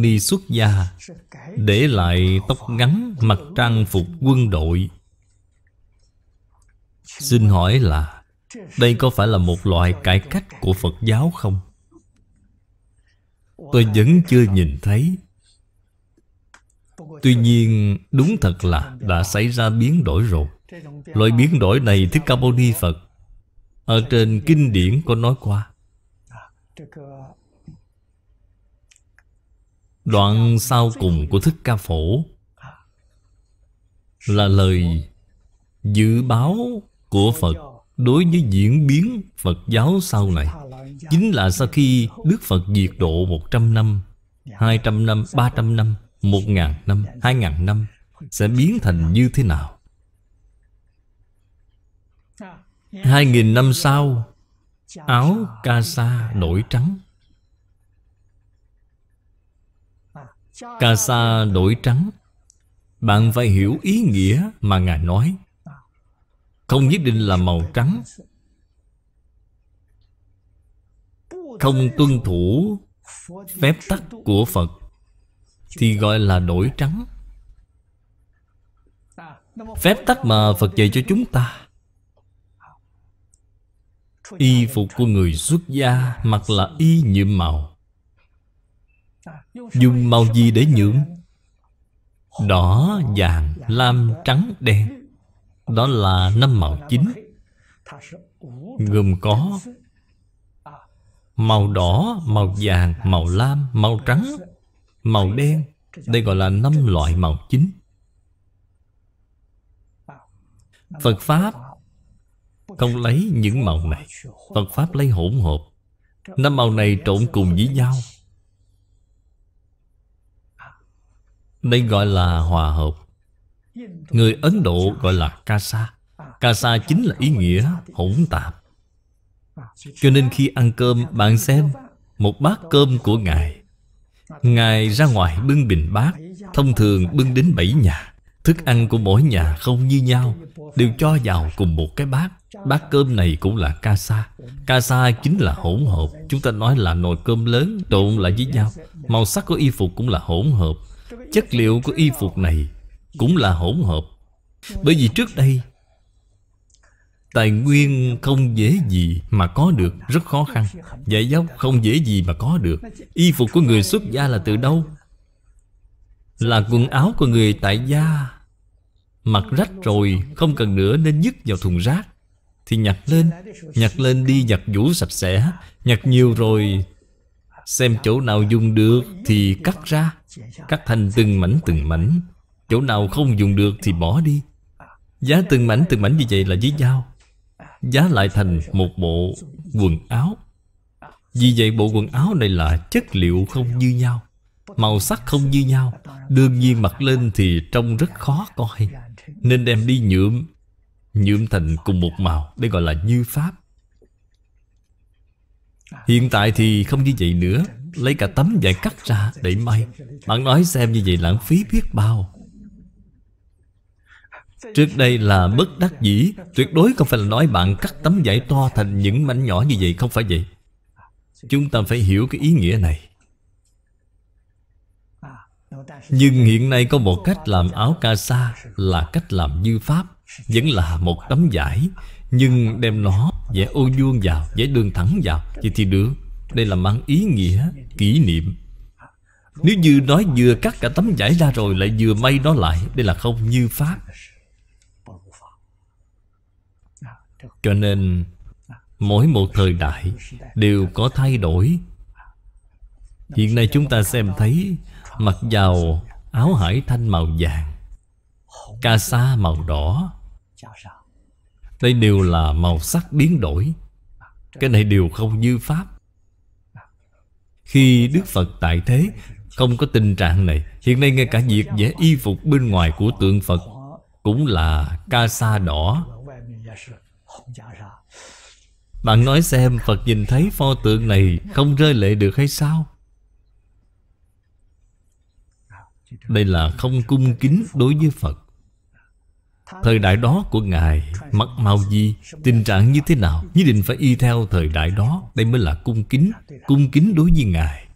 Ni xuất gia Để lại tóc ngắn Mặc trang phục quân đội Xin hỏi là Đây có phải là một loại cải cách của Phật giáo không? Tôi vẫn chưa nhìn thấy Tuy nhiên đúng thật là đã xảy ra biến đổi rồi Loại biến đổi này Thích Ca Mâu Ni Phật Ở trên kinh điển có nói qua Đoạn sau cùng của Thích Ca Phổ Là lời dự báo của Phật Đối với diễn biến Phật giáo sau này Chính là sau khi Đức Phật diệt độ 100 năm 200 năm, 300 năm, 1.000 năm, 2.000 năm Sẽ biến thành như thế nào 2.000 năm sau Áo ca sa đổi trắng Cà sa đổi trắng Bạn phải hiểu ý nghĩa mà Ngài nói Không nhất định là màu trắng Không tuân thủ phép tắc của Phật Thì gọi là đổi trắng Phép tắc mà Phật dạy cho chúng ta Y phục của người xuất gia Mặc là y nhuộm màu Dùng màu gì để nhuộm Đỏ, vàng, lam, trắng, đen Đó là năm màu chính Gồm có Màu đỏ, màu vàng, màu lam, màu trắng Màu đen Đây gọi là năm loại màu chính Phật Pháp Không lấy những màu này Phật Pháp lấy hỗn hợp Năm màu này trộn cùng với nhau Đây gọi là hòa hợp Người Ấn Độ gọi là Kasa Kasa chính là ý nghĩa hỗn tạp Cho nên khi ăn cơm bạn xem Một bát cơm của Ngài Ngài ra ngoài bưng bình bát Thông thường bưng đến bảy nhà Thức ăn của mỗi nhà không như nhau Đều cho vào cùng một cái bát Bát cơm này cũng là casa Casa chính là hỗn hợp Chúng ta nói là nồi cơm lớn trộn lại với nhau Màu sắc của y phục cũng là hỗn hợp Chất liệu của y phục này Cũng là hỗn hợp Bởi vì trước đây Tài nguyên không dễ gì mà có được Rất khó khăn Dạy dốc không dễ gì mà có được Y phục của người xuất gia là từ đâu? Là quần áo của người tại gia Mặc rách rồi Không cần nữa nên nhứt vào thùng rác Thì nhặt lên Nhặt lên đi giặt vũ sạch sẽ Nhặt nhiều rồi Xem chỗ nào dùng được thì cắt ra Cắt thành từng mảnh từng mảnh Chỗ nào không dùng được thì bỏ đi Giá từng mảnh từng mảnh như vậy là với dao Giá lại thành một bộ quần áo Vì vậy bộ quần áo này là chất liệu không như nhau Màu sắc không như nhau Đương nhiên mặc lên thì trông rất khó coi Nên đem đi nhuộm Nhuộm thành cùng một màu Đây gọi là như pháp Hiện tại thì không như vậy nữa Lấy cả tấm vải cắt ra để may Bạn nói xem như vậy lãng phí biết bao Trước đây là bất đắc dĩ Tuyệt đối không phải là nói bạn cắt tấm vải to thành những mảnh nhỏ như vậy Không phải vậy Chúng ta phải hiểu cái ý nghĩa này Nhưng hiện nay có một cách làm áo ca sa Là cách làm như pháp Vẫn là một tấm vải nhưng đem nó vẽ ô vuông vào Vẽ đường thẳng vào Vậy thì được Đây là mang ý nghĩa kỷ niệm Nếu như nói vừa cắt cả tấm vải ra rồi Lại vừa may nó lại Đây là không như pháp Cho nên Mỗi một thời đại Đều có thay đổi Hiện nay chúng ta xem thấy Mặc vào áo hải thanh màu vàng Ca sa màu đỏ đây đều là màu sắc biến đổi Cái này đều không như Pháp Khi Đức Phật tại thế Không có tình trạng này Hiện nay ngay cả việc vẽ y phục bên ngoài của tượng Phật Cũng là ca sa đỏ Bạn nói xem Phật nhìn thấy pho tượng này Không rơi lệ được hay sao Đây là không cung kính đối với Phật Thời đại đó của Ngài mặc Mao gì Tình trạng như thế nào Nhất định phải y theo thời đại đó Đây mới là cung kính Cung kính đối với Ngài